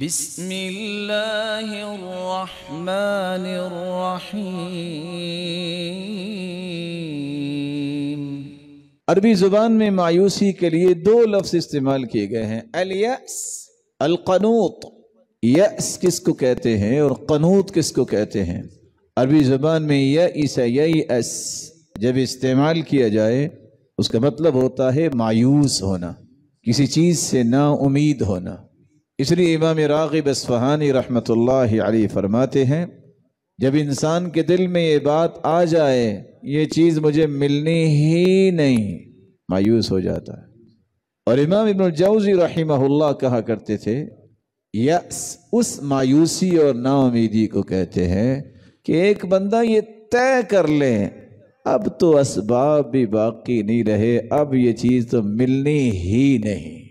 بسم اللہ الرحمن الرحیم عربی زبان میں مایوسی کے لیے دو لفظ استعمال کیے گئے ہیں الیأس القنوط یأس کس کو کہتے ہیں اور قنوط کس کو کہتے ہیں عربی زبان میں یأس یأس جب استعمال کیا جائے اس کا مطلب ہوتا ہے مایوس ہونا کسی چیز سے نا امید ہونا اس لیے امام راغب اسفہانی رحمۃ اللہ علی فرماتے ہیں جب انسان کے دل میں یہ بات آ جائے یہ چیز مجھے ملنی ہی نہیں مایوس ہو جاتا ہے اور امام ابن الجوزی رحمہ اللہ کہا کرتے تھے یا اس مایوسی اور ناامیدی کو کہتے ہیں کہ ایک بندہ یہ طے کر لے اب تو اسباب بھی باقی نہیں رہے اب یہ چیز تو ملنی ہی نہیں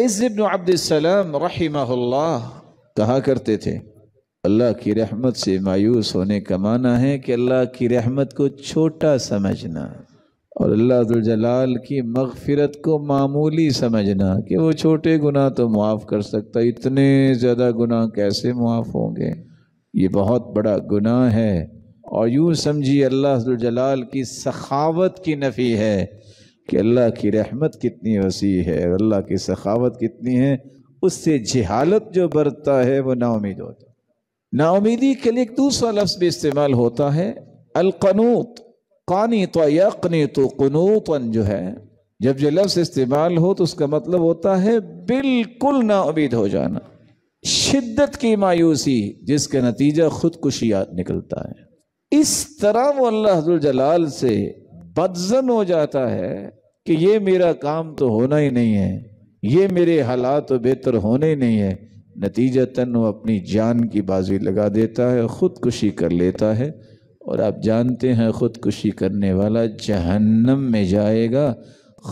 ابن عبد السلام رحمہ اللہ کہا کرتے تھے اللہ کی رحمت سے مایوس ہونے کا معنی ہے کہ اللہ کی رحمت کو چھوٹا سمجھنا اور اللہ جلال کی مغفرت کو معمولی سمجھنا کہ وہ چھوٹے گناہ تو معاف کر سکتا اتنے زیادہ گناہ کیسے معاف ہوں گے یہ بہت بڑا گناہ ہے اور یوں سمجھی اللہ حدالجلال کی سخاوت کی نفی ہے کہ اللہ کی رحمت کتنی وسیع ہے اللہ کی سخاوت کتنی ہے اس سے جہالت جو برتا ہے وہ نا امید ہے نا امیدی کے لیے ایک دوسرا لفظ بھی استعمال ہوتا ہے القنوت تو یقنی تو قنوط جو ہے جب یہ لفظ استعمال ہو تو اس کا مطلب ہوتا ہے بالکل نا امید ہو جانا شدت کی مایوسی جس کا نتیجہ خود کشیات نکلتا ہے اس طرح وہ اللہ حضر جلال سے بدزن ہو جاتا ہے کہ یہ میرا کام تو ہونا ہی نہیں ہے یہ میرے حالات تو بہتر ہونے ہی نہیں ہے تن وہ اپنی جان کی بازی لگا دیتا ہے خود کشی کر لیتا ہے اور آپ جانتے ہیں خود کشی کرنے والا جہنم میں جائے گا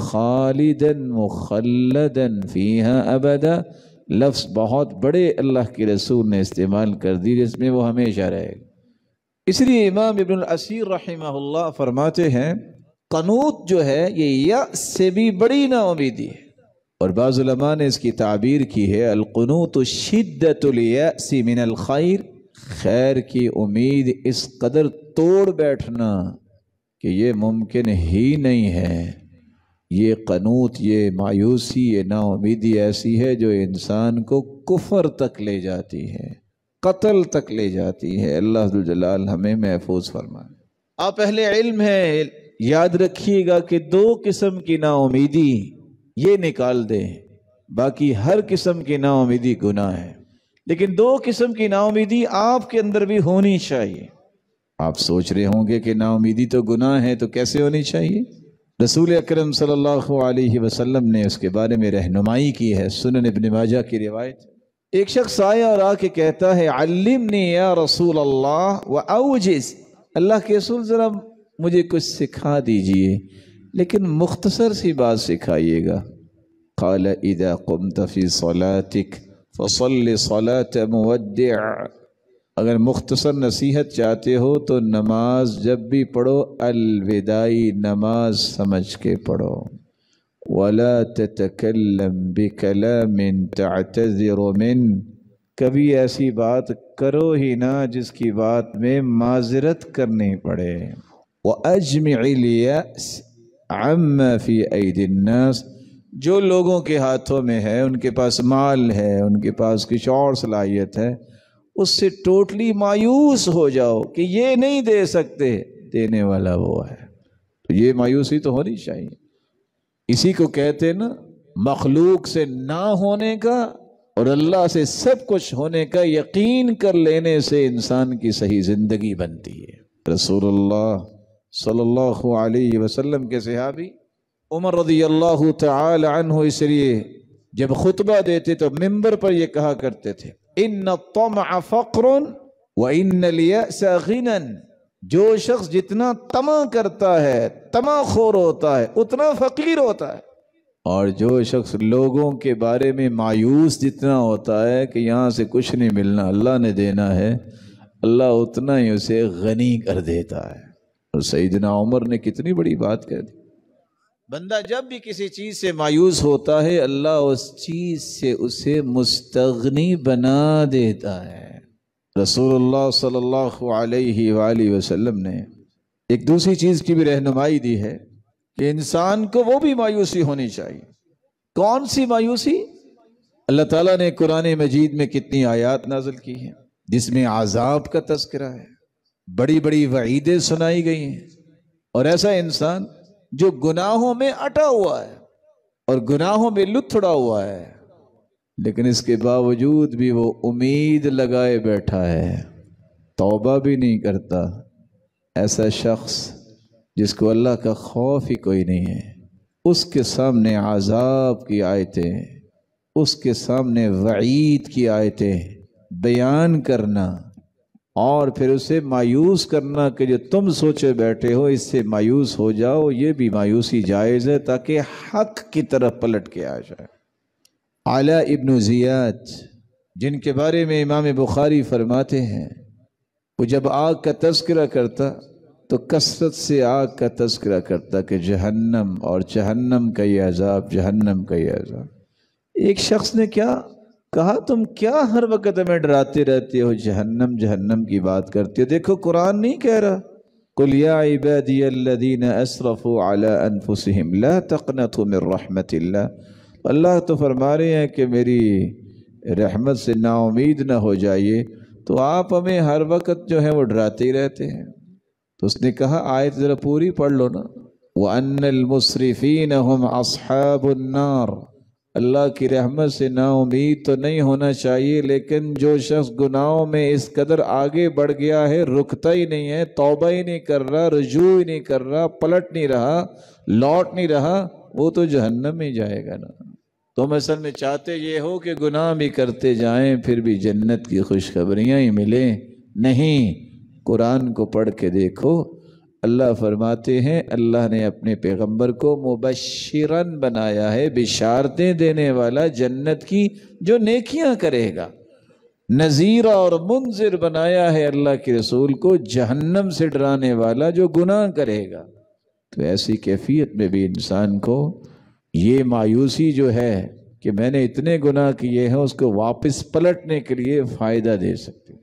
خالدن مخلدن فیہا ابدا لفظ بہت بڑے اللہ کے رسول نے استعمال کر دی جس میں وہ ہمیشہ رہے گا اس لیے امام ابن السیر رحمہ اللہ فرماتے ہیں قنوت جو ہے یہ یا سے بھی بڑی نا امیدی ہے اور بعض علماء نے اس کی تعبیر کی ہے القنوت شدت الیأس من الخیر خیر کی امید اس قدر توڑ بیٹھنا کہ یہ ممکن ہی نہیں ہے یہ قنوت یہ مایوسی یہ نا امیدی ایسی ہے جو انسان کو کفر تک لے جاتی ہے قتل تک لے جاتی ہے اللہ جلال ہمیں محفوظ فرمائے آپ اہل علم ہیں یاد رکھیے گا کہ دو قسم کی نا امیدی یہ نکال دیں باقی ہر قسم کی نا امیدی گناہ ہے لیکن دو قسم کی نا امیدی آپ کے اندر بھی ہونی چاہیے آپ سوچ رہے ہوں گے کہ نا امیدی تو گناہ ہے تو کیسے ہونی چاہیے رسول اکرم صلی اللہ علیہ وسلم نے اس کے بارے میں رہنمائی کی ہے سنن ابن ماجہ کی روایت ایک شخص آیا اور آ کے کہتا ہے علمنی یا رسول اللہ و اوجز اللہ کے رسول ذرا مجھے کچھ سکھا دیجئے لیکن مختصر سی بات سکھائیے گا قال اذا قمت فی صلاتک فصل صلات مودع اگر مختصر نصیحت چاہتے ہو تو نماز جب بھی پڑھو الوداعی نماز سمجھ کے پڑھو غلط تک بکل تَعْتَذِرُ مِن کبھی ایسی بات کرو ہی نہ جس کی بات میں معذرت کرنی پڑے وہ اجم عیلیہ فی عید جو لوگوں کے ہاتھوں میں ہے ان کے پاس مال ہے ان کے پاس کچھ اور صلاحیت ہے اس سے ٹوٹلی مایوس ہو جاؤ کہ یہ نہیں دے سکتے دینے والا وہ ہے تو یہ مایوسی تو ہونی چاہیے اسی کو کہتے نا مخلوق سے نہ ہونے کا اور اللہ سے سب کچھ ہونے کا یقین کر لینے سے انسان کی صحیح زندگی بنتی ہے رسول اللہ صلی اللہ علیہ وسلم کے صحابی عمر رضی اللہ تعالی عنہ اس لیے جب خطبہ دیتے تو ممبر پر یہ کہا کرتے تھے ان الطمع فقر و ان الیأس غنا جو شخص جتنا تما کرتا ہے تما خور ہوتا ہے اتنا فقیر ہوتا ہے اور جو شخص لوگوں کے بارے میں مایوس جتنا ہوتا ہے کہ یہاں سے کچھ نہیں ملنا اللہ نے دینا ہے اللہ اتنا ہی اسے غنی کر دیتا ہے سیدنا عمر نے کتنی بڑی بات کہہ دی بندہ جب بھی کسی چیز سے مایوس ہوتا ہے اللہ اس چیز سے اسے مستغنی بنا دیتا ہے رسول اللہ صلی اللہ علیہ وآلہ وسلم نے ایک دوسری چیز کی بھی رہنمائی دی ہے کہ انسان کو وہ بھی مایوسی ہونی چاہیے کون سی مایوسی اللہ تعالیٰ نے قرآن مجید میں کتنی آیات نازل کی ہیں جس میں عذاب کا تذکرہ ہے بڑی بڑی وعیدیں سنائی گئی ہیں اور ایسا انسان جو گناہوں میں اٹا ہوا ہے اور گناہوں میں لتھڑا ہوا ہے لیکن اس کے باوجود بھی وہ امید لگائے بیٹھا ہے توبہ بھی نہیں کرتا ایسا شخص جس کو اللہ کا خوف ہی کوئی نہیں ہے اس کے سامنے عذاب کی آیتیں اس کے سامنے وعید کی آیتیں بیان کرنا اور پھر اسے مایوس کرنا کہ جو تم سوچے بیٹھے ہو اس سے مایوس ہو جاؤ یہ بھی مایوسی جائز ہے تاکہ حق کی طرف پلٹ کے آ جائے اعلیٰ ابن زیاد جن کے بارے میں امام بخاری فرماتے ہیں وہ جب آگ کا تذکرہ کرتا تو کثرت سے آگ کا تذکرہ کرتا کہ جہنم اور جہنم کا یہ عذاب جہنم کا یہ عذاب ایک شخص نے کیا کہا تم کیا ہر وقت ہمیں ڈراتے رہتے ہو جہنم جہنم کی بات کرتے ہو دیکھو قرآن نہیں کہہ رہا قُلْ يَا عِبَادِيَ الَّذِينَ أَسْرَفُوا عَلَىٰ أَنفُسِهِمْ لَا تَقْنَتُوا میر رَحْمَتِ اللہ اللہ تو فرما رہے ہیں کہ میری رحمت سے امید نہ ہو جائیے تو آپ ہمیں ہر وقت جو ہیں وہ ڈراتے رہتے ہیں تو اس نے کہا آیت ذرا پوری پڑھ لو نا وَأَنَّ ان هُمْ أَصْحَابُ النَّارِ اللہ کی رحمت سے نا امید تو نہیں ہونا چاہیے لیکن جو شخص گناہوں میں اس قدر آگے بڑھ گیا ہے رکتا ہی نہیں ہے توبہ ہی نہیں کر رہا رجوع ہی نہیں کر رہا پلٹ نہیں رہا لوٹ نہیں رہا وہ تو جہنم میں جائے گا نا تو اصل میں چاہتے یہ ہو کہ گناہ بھی کرتے جائیں پھر بھی جنت کی خوشخبریاں ہی ملیں نہیں قرآن کو پڑھ کے دیکھو اللہ فرماتے ہیں اللہ نے اپنے پیغمبر کو مبشرن بنایا ہے بشارتیں دینے والا جنت کی جو نیکیاں کرے گا نظیر اور منظر بنایا ہے اللہ کے رسول کو جہنم سے ڈرانے والا جو گناہ کرے گا تو ایسی کیفیت میں بھی انسان کو یہ مایوسی جو ہے کہ میں نے اتنے گناہ کیے ہیں اس کو واپس پلٹنے کے لیے فائدہ دے سکتے